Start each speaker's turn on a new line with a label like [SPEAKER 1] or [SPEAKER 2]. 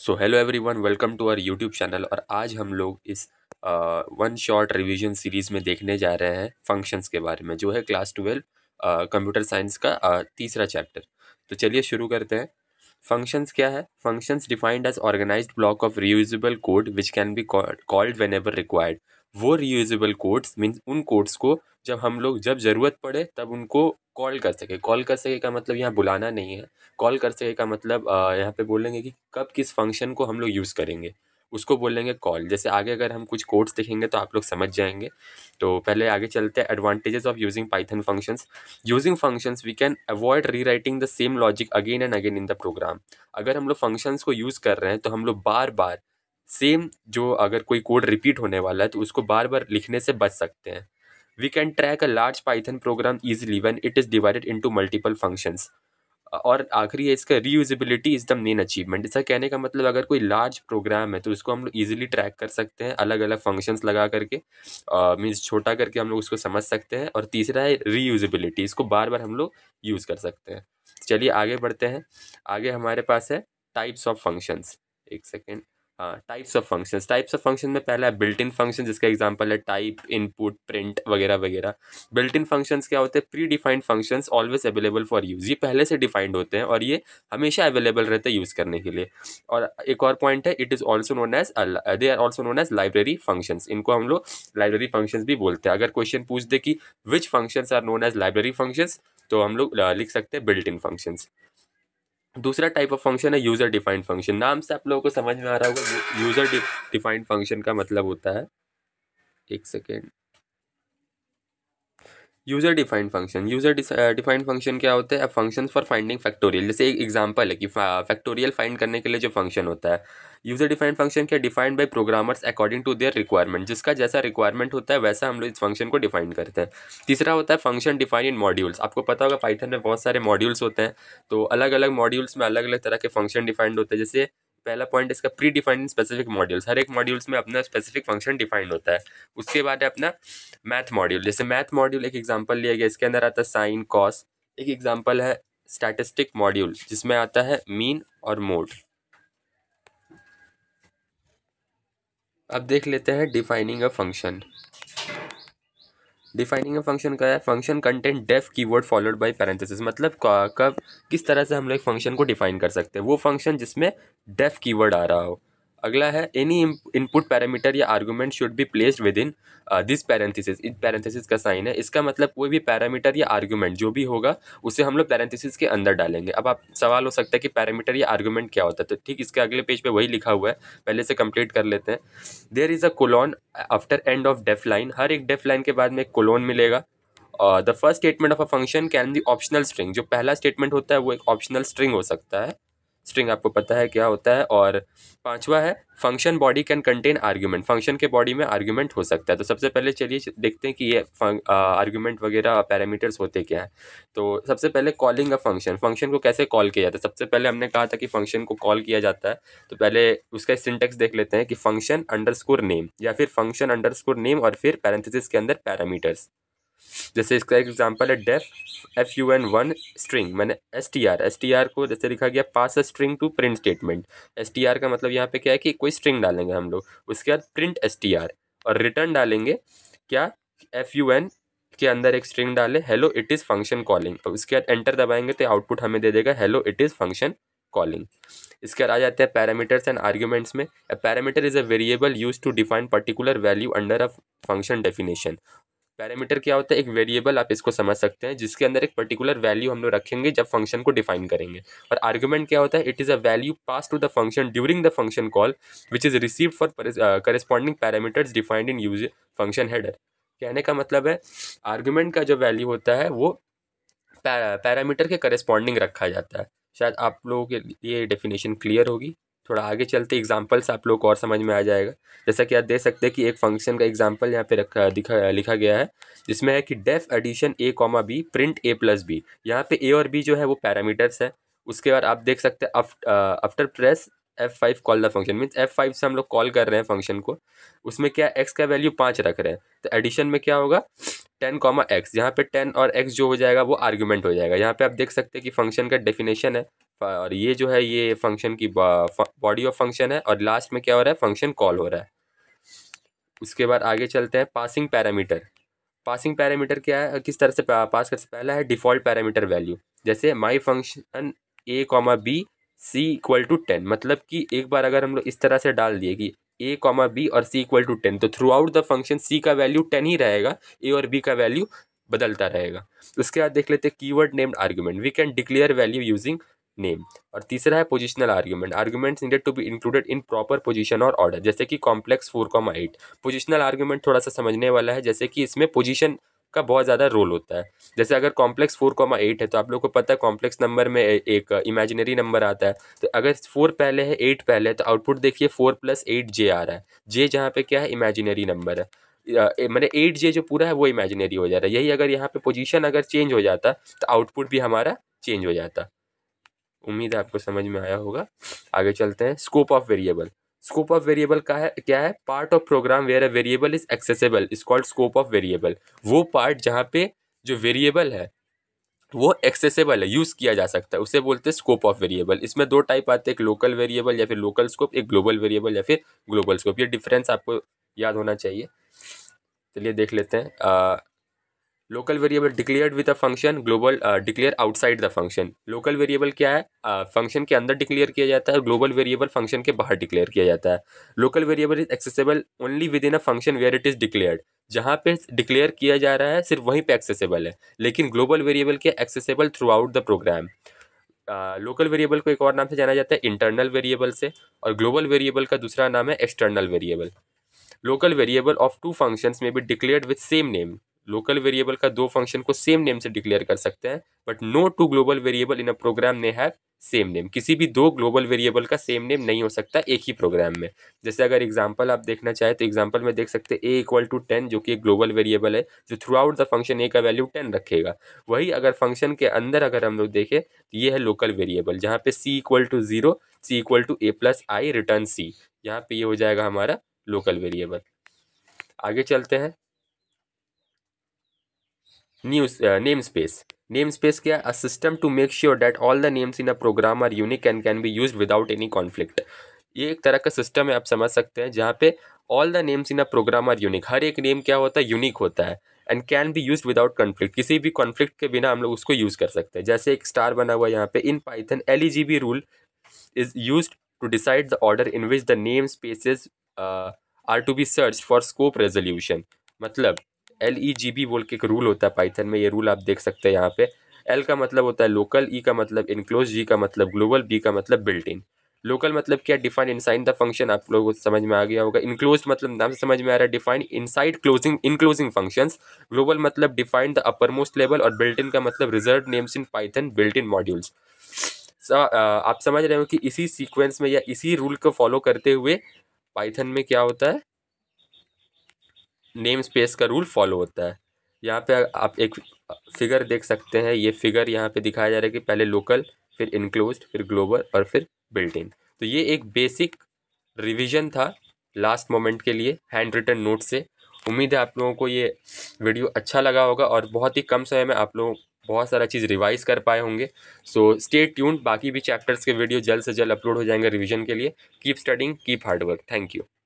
[SPEAKER 1] so hello everyone welcome to our YouTube channel और आज हम लोग इस वन शॉर्ट रिवीजन सीरीज़ में देखने जा रहे हैं फंक्शंस के बारे में जो है क्लास ट्वेल्व कंप्यूटर साइंस का uh, तीसरा चैप्टर तो चलिए शुरू करते हैं फंक्शंस क्या है functions defined as organise block of reusable code which can be called whenever required वो रीयूजेबल कोड्स मीन्स उन कोड्स को जब हम लोग जब ज़रूरत पड़े तब उनको कॉल कर सके कॉल कर सके का मतलब यहाँ बुलाना नहीं है कॉल कर सके का मतलब यहाँ पे बोलेंगे कि कब किस फंक्शन को हम लोग यूज़ करेंगे उसको बोलेंगे कॉल जैसे आगे अगर हम कुछ कोड्स देखेंगे तो आप लोग समझ जाएंगे तो पहले आगे चलते हैं advantages of using Python functions using functions we can avoid rewriting the same logic again and again in the program अगर हम लोग फंक्शंस को यूज़ कर रहे हैं तो हम लोग बार बार सेम जो अगर कोई कोड रिपीट होने वाला है तो उसको बार बार लिखने से बच सकते हैं we can track a large python program easily when it is divided into multiple functions और आखिरी है इसका reusability is the main achievement इसका कहने का मतलब अगर कोई लार्ज प्रोग्राम है तो उसको हम लोग ईजिली ट्रैक कर सकते हैं अलग अलग फंक्शंस लगा करके मीन्स छोटा करके हम लोग उसको समझ सकते हैं और तीसरा है रीयूजिबिलिटी इसको बार बार हम लोग यूज़ कर सकते हैं चलिए आगे बढ़ते हैं आगे हमारे पास है टाइप्स ऑफ फंक्शंस एक second types of functions types of function में पहला है बिल्ट इन फंक्शन जिसका एग्जांपल है टाइप इनपुट प्रिंट वगैरह वगैरह बिल्ट इन फंक्शंस क्या होते हैं predefined functions always available for use ये पहले से डिफाइंड होते हैं और ये हमेशा अवेलेबल रहते हैं यूज़ करने के लिए और एक और पॉइंट है it is also known as they are also known as library function इनको हम लोग लाइब्रेरी फंक्शंस भी बोलते हैं अगर क्वेश्चन पूछ दे कि which function are known as library functions तो हम लोग लिख सकते हैं बिल्ट इन फंक्शंस दूसरा टाइप ऑफ फंक्शन है यूज़र डिफाइंड फंक्शन नाम से आप लोगों को समझ में आ रहा होगा यूज़र डिफाइंड फंक्शन का मतलब होता है एक second user defined function user defined function क्या होते हैं फंक्शन फॉर फाइंडिंग फैक्टोरियल जैसे एक एग्जाम्पल है कि फैक्टोरियल फाइंड करने के लिए जो फंक्शन होता है यूज़र डिफाइंड फंक्शन क्या defined by programmers according to their requirement जिसका जैसा रिक्वायरमेंट होता है वैसा हम लोग इस फंक्शन को डिफाइन करते हैं तीसरा होता है फंक्शन डिफाइन इन मॉड्यूल्स आपको पता होगा पाइथन में बहुत सारे मॉड्यूल्स होते हैं तो अलग अलग मॉड्यूल्स में अलग अलग तरह के फंक्शन डिफाइंड होते हैं जैसे पहला पॉइंट इसका प्री डिफाइंड स्पेसिफिक मॉड्यूल्स हर एक मॉड्यूल्स में अपना स्पेसिफिक फंक्शन डिफाइंड होता है उसके बाद है अपना मैथ मॉड्यूल जैसे मैथ मॉड्यूल एक एग्जाम्पल लिया गया इसके अंदर आता है साइन कॉस एक एग्जाम्पल है स्टैटिस्टिक मॉड्यूल जिसमें आता है मीन और मोड अब देख लेते हैं defining a function defining a function का है function content def keyword followed by parenthesis मतलब कब किस तरह से हम लोग फंक्शन को डिफाइन कर सकते हैं वो फंक्शन जिसमें डेफ कीवर्ड आ रहा हो अगला है एनी इनपुट पैरामीटर या argument should be placed within this parenthesis इस पैरेंथिसिस का साइन है इसका मतलब कोई भी पैरामीटर या आर्गूमेंट जो भी होगा उसे हम लोग पैरेंथिसिस के अंदर डालेंगे अब आप सवाल हो सकता है कि पैरामीटर या आर्गूमेंट क्या होता है तो ठीक इसके अगले पेज पे वही लिखा हुआ है पहले से कंप्लीट कर लेते हैं there is a colon after end of def line हर एक डेफ लाइन के बाद में एक कोलोन मिलेगा the first statement of a function can be optional string जो पहला स्टेटमेंट होता है वो एक ऑप्शनल स्ट्रिंग हो सकता है स्ट्रिंग आपको पता है क्या होता है और पांचवा है function body can contain argument function के बॉडी में आर्ग्यूमेंट हो सकता है तो सबसे पहले चलिए देखते हैं कि ये आर्ग्यूमेंट वगैरह पैरामीटर्स होते क्या हैं तो सबसे पहले कॉलिंग अ फंक्शन फंक्शन को कैसे कॉल किया जाता है सबसे पहले हमने कहा था कि फंक्शन को कॉल किया जाता है तो पहले उसका सिंटेक्स देख लेते हैं कि फंक्शन अंडर नेम या फिर फंक्शन अंडर नेम और फिर पैरेंथिस के अंदर पैरामीटर्स जैसे इसका एक एग्जाम्पल है def F U N one string मैंने S T R S T R को जैसे लिखा गया pass a string to print statement S T R का मतलब यहाँ पे क्या है कि कोई स्ट्रिंग डालेंगे हम लोग उसके बाद प्रिंट एस टी आर और रिटर्न डालेंगे क्या एफ यू एन के अंदर एक स्ट्रिंग डाले hello it is function calling और उसके बाद एंटर दबाएंगे तो आउटपुट हमें दे देगा hello it is function calling इसके बाद आ जाते हैं पैरामीटर्स एंड आर्ग्यूमेंट्स में parameter is a variable use to define particular value under a function definition parameter क्या होता है एक वेरिएबल आप इसको समझ सकते हैं जिसके अंदर एक पर्टिकुलर वैल्यू हम लोग रखेंगे जब फंक्शन को डिफाइन करेंगे और आर्ग्यूमेंट क्या होता है it is a value pass to the function during the function call which is receive for corresponding parameters defined in use function header कहने का मतलब है आर्ग्यूमेंट का जो वैल्यू होता है वो पैरामीटर के करस्पॉन्डिंग रखा जाता है शायद आप लोगों के लिए डेफिनेशन क्लियर होगी थोड़ा आगे चलते एग्जाम्पल्स आप लोग को और समझ में आ जाएगा जैसा कि आप देख सकते हैं कि एक फंक्शन का एग्जाम्पल यहाँ पे रखा दिखा लिखा गया है जिसमें है कि def addition A comma B print A plus B यहाँ पे ए और बी जो है वो पैरामीटर्स है उसके बाद आप देख सकते हैं after press F five call the function means F five से हम लोग कॉल कर रहे हैं फंक्शन को उसमें क्या एक्स का वैल्यू पाँच रख रहे हैं तो एडिशन में क्या होगा टेन कॉमा एक्स यहाँ पे टेन और एक्स जो हो जाएगा वो आर्ग्यूमेंट हो जाएगा यहाँ पे आप देख सकते हैं कि फंक्शन का डेफिनेशन है और ये जो है ये फंक्शन की बॉडी ऑफ फंक्शन है और लास्ट में क्या हो रहा है फंक्शन कॉल हो रहा है उसके बाद आगे चलते हैं पासिंग पैरामीटर पासिंग पैरामीटर क्या है किस तरह से पास कर पहला है डिफ़ॉल्ट पैरामीटर वैल्यू जैसे my function A comma B C equal to ten मतलब कि एक बार अगर हम लोग इस तरह से डाल दिए कि ए कॉमा बी और सी इक्वल टू टेन तो throughout the function C का वैल्यू टेन ही रहेगा ए और बी का वैल्यू बदलता रहेगा उसके बाद देख लेते हैं keyword named argument we can declare value using name और तीसरा है positional argument arguments needed to be included in proper position और ऑर्डर जैसे कि complex four comma eight positional argument थोड़ा सा समझने वाला है जैसे कि इसमें पोजीशन का बहुत ज़्यादा रोल होता है जैसे अगर कॉम्प्लेक्स फोर कॉमा एट है तो आप लोग को पता है कॉम्प्लेक्स नंबर में एक इमेजिनरी नंबर आता है तो अगर फोर पहले है एट पहले है तो आउटपुट देखिए फोर प्लस एट जे आ रहा है जे जहाँ पे क्या है इमेजिनरी नंबर है मैंने एट जे जो पूरा है वो इमेजिनरी हो जा रहा है यही अगर यहाँ पे पोजीशन अगर चेंज हो जाता तो आउटपुट भी हमारा चेंज हो जाता उम्मीद है आपको समझ में आया होगा आगे चलते हैं scope of variable scope of variable का है क्या है part of program where a variable is accessible is called scope of variable वो पार्ट जहाँ पे जो वेरिएबल है वो एक्सेसिबल है यूज़ किया जा सकता है उसे बोलते हैं स्कोप ऑफ वेरिएबल इसमें दो टाइप आते हैं एक लोकल वेरिएबल या फिर लोकल स्कोप एक ग्लोबल वेरिएबल या फिर ग्लोबल स्कोप ये डिफरेंस आपको याद होना चाहिए चलिए देख लेते हैं local variable declared with a function global declare outside the function local variable क्या है फंक्शन uh, के अंदर डिक्लेयर किया जाता है और ग्लोबल वेरिएबल फंक्शन के बाहर डिक्लेयर किया जाता है local variable is accessible only within a function where it is declared जहाँ पे डिक्लेयर किया जा रहा है सिर्फ वहीं पे एक्सेसिबल है लेकिन ग्लोबल वेरिएबल के accessible throughout the program local variable को एक और नाम से जाना जाता है इंटरनल वेरिएबल से और ग्लोबल वेरिएबल का दूसरा नाम है external variable local variable of two functions में be declared with same name local variable का दो फंक्शन को सेम नेम से डिक्लेयर कर सकते हैं but no two global variable in a program ने हैव सेम नेम किसी भी दो ग्लोबल वेरिएबल का सेम नेम नहीं हो सकता एक ही प्रोग्राम में जैसे अगर एग्जांपल आप देखना चाहें तो एग्जांपल में देख सकते हैं ए इक्वल टू टेन जो कि एक ग्लोबल वेरिएबल है जो throughout the function A का वैल्यू टेन रखेगा वही अगर फंक्शन के अंदर अगर हम लोग देखें तो ये है लोकल वेरिएबल जहाँ पे C equal to zero C equal to A plus I return C यहाँ पे ये हो जाएगा हमारा लोकल वेरिएबल आगे चलते हैं न्यूज नेम स्पेस नेम स्पेस क्या है a system to make sure that all the names in a program are unique and can be use without any conflict ये एक तरह का सिस्टम है आप समझ सकते हैं जहाँ पे all the names in a program are unique हर एक नेम क्या होता है यूनिक होता है and can be use without conflict किसी भी कॉन्फ्लिक्ट के बिना हम लोग उसको यूज़ कर सकते हैं जैसे एक स्टार बना हुआ यहाँ पे in Python L E G B rule is use to decide the order in which the name spaces are to be search for scope resolution मतलब एल ई जी बी बोल के एक रूल होता है पाइथन में ये rule आप देख सकते हैं यहाँ पे एल का मतलब होता है लोकल ई e का मतलब इनक्लोज जी का मतलब ग्लोबल बी का मतलब बिल्ट इन लोकल मतलब क्या डिफाइन इनसाइड द फंक्शन आप लोगों को समझ में आ गया होगा इनक्लोज मतलब नाम से समझ में आ रहा है defined inside closing enclosing functions global मतलब defined the uppermost level और बिल्ट इन का मतलब reserve names in Python built in modules आप समझ रहे हो कि इसी सीक्वेंस में या इसी रूल को फॉलो करते हुए पाइथन में क्या होता है नेम स्पेस का रूल फॉलो होता है यहाँ पे आप एक फिगर देख सकते हैं ये फिगर यहाँ पे दिखाया जा रहा है कि पहले लोकल फिर इनक्लोज फिर ग्लोबल और फिर बिल्टिन तो ये एक बेसिक रिविजन था लास्ट मोमेंट के लिए हैंड रिटन नोट से उम्मीद है आप लोगों को ये वीडियो अच्छा लगा होगा और बहुत ही कम समय में आप लोग बहुत सारा चीज़ रिवाइज कर पाए होंगे सो स्टे ट्यून्ड बाकी भी चैप्टर्स के वीडियो जल्द से जल्द अपलोड हो जाएंगे रिवीजन के लिए keep studying keep hard work thank you